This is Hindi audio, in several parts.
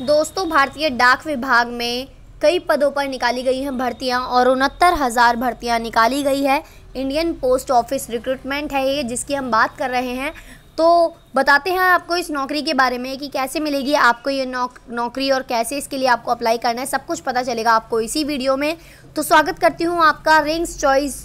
दोस्तों भारतीय डाक विभाग में कई पदों पर निकाली गई हैं भर्तियां और उनहत्तर हज़ार भर्तियाँ निकाली गई है इंडियन पोस्ट ऑफिस रिक्रूटमेंट है ये जिसकी हम बात कर रहे हैं तो बताते हैं आपको इस नौकरी के बारे में कि कैसे मिलेगी आपको ये नौक नौकरी और कैसे इसके लिए आपको अप्लाई करना है सब कुछ पता चलेगा आपको इसी वीडियो में तो स्वागत करती हूँ आपका रिंग्स चॉइस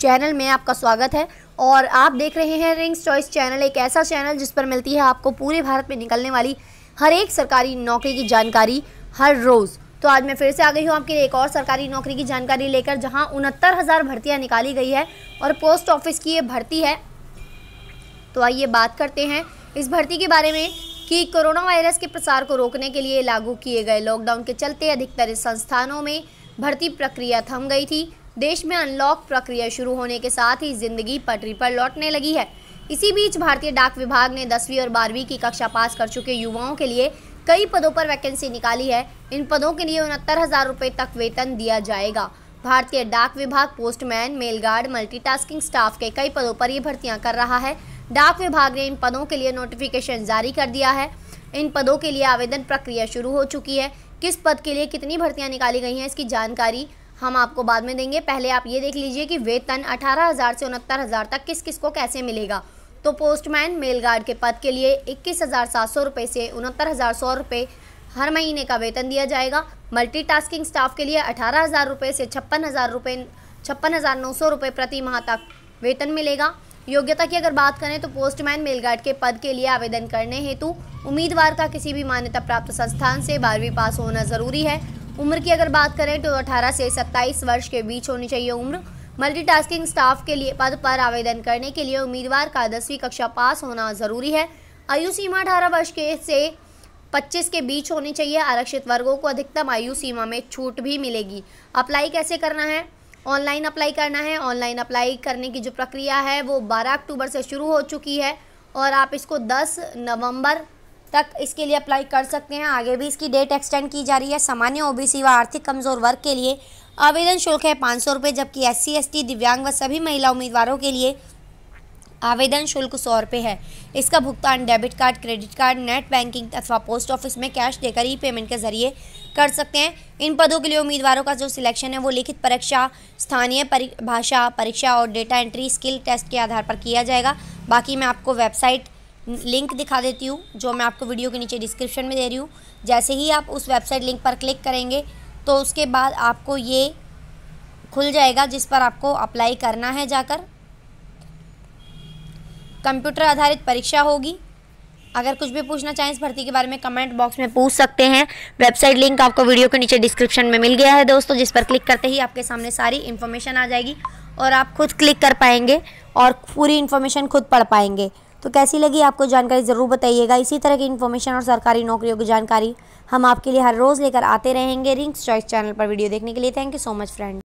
चैनल में आपका स्वागत है और आप देख रहे हैं रिंग्स चॉइस चैनल एक ऐसा चैनल जिस पर मिलती है आपको पूरे भारत में निकलने वाली हर एक सरकारी नौकरी की जानकारी हर रोज़ तो आज मैं फिर से आ गई हूँ आपके लिए एक और सरकारी नौकरी की जानकारी लेकर जहाँ उनहत्तर हज़ार भर्तियाँ निकाली गई है और पोस्ट ऑफिस की ये भर्ती है तो आइए बात करते हैं इस भर्ती के बारे में कि कोरोना वायरस के प्रसार को रोकने के लिए लागू किए गए लॉकडाउन के चलते अधिकतर संस्थानों में भर्ती प्रक्रिया थम गई थी देश में अनलॉक प्रक्रिया शुरू होने के साथ ही जिंदगी पटरी पर लौटने लगी है इसी बीच भारतीय डाक विभाग ने दसवीं और बारहवीं की कक्षा पास कर चुके युवाओं के लिए कई पदों पर वैकेंसी निकाली है इन पदों के लिए उनहत्तर हजार रुपये तक वेतन दिया जाएगा भारतीय डाक विभाग पोस्टमैन मेलगार्ड मल्टीटास्किंग स्टाफ के कई पदों पर ये भर्तियां कर रहा है डाक विभाग ने इन पदों के लिए नोटिफिकेशन जारी कर दिया है इन पदों के लिए आवेदन प्रक्रिया शुरू हो चुकी है किस पद के लिए कितनी भर्तियाँ निकाली गई हैं इसकी जानकारी हम आपको बाद में देंगे पहले आप ये देख लीजिए कि वेतन अठारह हज़ार से उनहत्तर हज़ार तक किस किस को कैसे मिलेगा तो पोस्टमैन मेल गार्ड के पद के लिए इक्कीस हज़ार सात सौ रुपये से उनहत्तर हज़ार सौ रुपये हर महीने का वेतन दिया जाएगा मल्टीटास्किंग स्टाफ के लिए अठारह हज़ार रुपये से छप्पन हज़ार रुपये छप्पन हज़ार नौ सौ रुपये प्रति माह तक वेतन मिलेगा योग्यता की अगर बात करें तो पोस्टमैन मेलगार्ड के पद के लिए आवेदन करने हेतु उम्मीदवार का किसी भी मान्यता प्राप्त संस्थान से बारहवीं पास होना ज़रूरी है उम्र की अगर बात करें तो अठारह से सत्ताईस वर्ष के बीच होनी चाहिए उम्र मल्टीटास्किंग स्टाफ के लिए पद पर आवेदन करने के लिए उम्मीदवार का दसवीं कक्षा पास होना जरूरी है आयु सीमा अठारह वर्ष के से 25 के बीच होनी चाहिए आरक्षित वर्गों को अधिकतम आयु सीमा में छूट भी मिलेगी अप्लाई कैसे करना है ऑनलाइन अप्लाई करना है ऑनलाइन अप्लाई करने की जो प्रक्रिया है वो 12 अक्टूबर से शुरू हो चुकी है और आप इसको 10 नवंबर तक इसके लिए अप्लाई कर सकते हैं आगे भी इसकी डेट एक्सटेंड की जा रही है सामान्य ओबीसी व आर्थिक कमज़ोर वर्ग के लिए आवेदन शुल्क है पाँच सौ रुपये जबकि एस सी दिव्यांग व सभी महिला उम्मीदवारों के लिए आवेदन शुल्क सौ रुपये है इसका भुगतान debit card credit card net banking अथवा पोस्ट ऑफिस में कैश देकर ई पेमेंट के जरिए कर सकते हैं इन पदों के लिए उम्मीदवारों का जो सिलेक्शन है वो लिखित परीक्षा स्थानीय भाषा परीक्षा और डेटा एंट्री स्किल टेस्ट के आधार पर किया जाएगा बाकी मैं आपको वेबसाइट लिंक दिखा देती हूँ जो मैं आपको वीडियो के नीचे डिस्क्रिप्शन में दे रही हूँ जैसे ही आप उस वेबसाइट लिंक पर क्लिक करेंगे तो उसके बाद आपको ये खुल जाएगा जिस पर आपको अप्लाई करना है जाकर कंप्यूटर आधारित परीक्षा होगी अगर कुछ भी पूछना चाहें इस भर्ती के बारे में कमेंट बॉक्स में पूछ सकते हैं वेबसाइट लिंक आपको वीडियो के नीचे डिस्क्रिप्शन में मिल गया है दोस्तों जिस पर क्लिक करते ही आपके सामने सारी इन्फॉर्मेशन आ जाएगी और आप खुद क्लिक कर पाएंगे और पूरी इन्फॉर्मेशन खुद पढ़ पाएंगे तो कैसी लगी आपको जानकारी ज़रूर बताइएगा इसी तरह की इन्फॉर्मेशन और सरकारी नौकरियों की जानकारी हम आपके लिए हर रोज़ लेकर आते रहेंगे रिंग्स चॉइस चैनल पर वीडियो देखने के लिए thank you so much friend